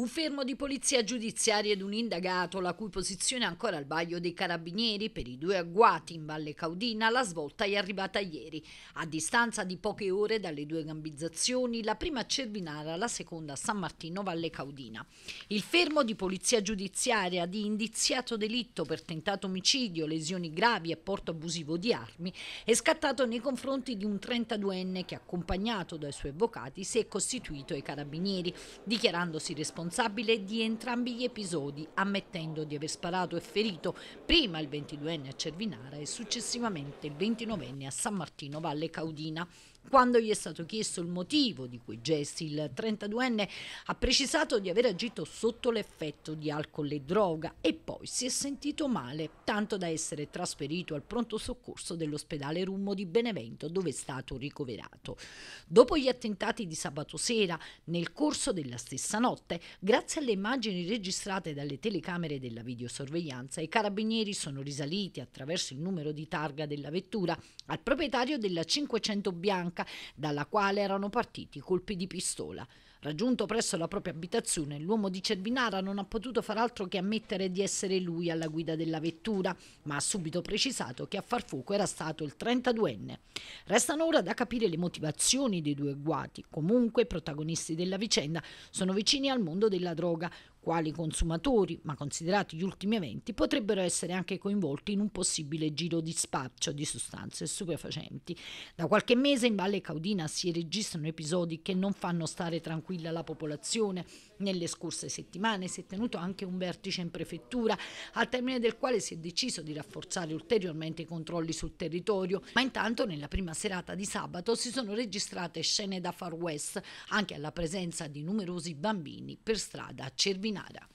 un fermo di polizia giudiziaria ed un indagato la cui posizione è ancora al vaglio dei carabinieri per i due agguati in Valle Caudina, la svolta è arrivata ieri. A distanza di poche ore dalle due gambizzazioni, la prima a Cervinara, la seconda a San Martino Valle Caudina. Il fermo di polizia giudiziaria di indiziato delitto per tentato omicidio, lesioni gravi e porto abusivo di armi è scattato nei confronti di un 32enne che accompagnato dai suoi avvocati si è costituito ai carabinieri, dichiarandosi responsabile responsabile di entrambi gli episodi, ammettendo di aver sparato e ferito prima il 22enne a Cervinara e successivamente il 29enne a San Martino Valle Caudina. Quando gli è stato chiesto il motivo di quei gesti, il 32enne ha precisato di aver agito sotto l'effetto di alcol e droga e poi si è sentito male, tanto da essere trasferito al pronto soccorso dell'ospedale Rummo di Benevento dove è stato ricoverato. Dopo gli attentati di sabato sera, nel corso della stessa notte, grazie alle immagini registrate dalle telecamere della videosorveglianza, i carabinieri sono risaliti attraverso il numero di targa della vettura al proprietario della 500 bianca America, dalla quale erano partiti colpi di pistola. Raggiunto presso la propria abitazione, l'uomo di Cervinara non ha potuto far altro che ammettere di essere lui alla guida della vettura, ma ha subito precisato che a far fuoco era stato il 32enne. Restano ora da capire le motivazioni dei due guati. Comunque, i protagonisti della vicenda sono vicini al mondo della droga, quali consumatori, ma considerati gli ultimi eventi, potrebbero essere anche coinvolti in un possibile giro di spaccio di sostanze stupefacenti. Da qualche mese in Valle Caudina si registrano episodi che non fanno stare tranquilli tranquilla la popolazione. Nelle scorse settimane si è tenuto anche un vertice in prefettura, al termine del quale si è deciso di rafforzare ulteriormente i controlli sul territorio, ma intanto nella prima serata di sabato si sono registrate scene da far west, anche alla presenza di numerosi bambini per strada a Cervinara.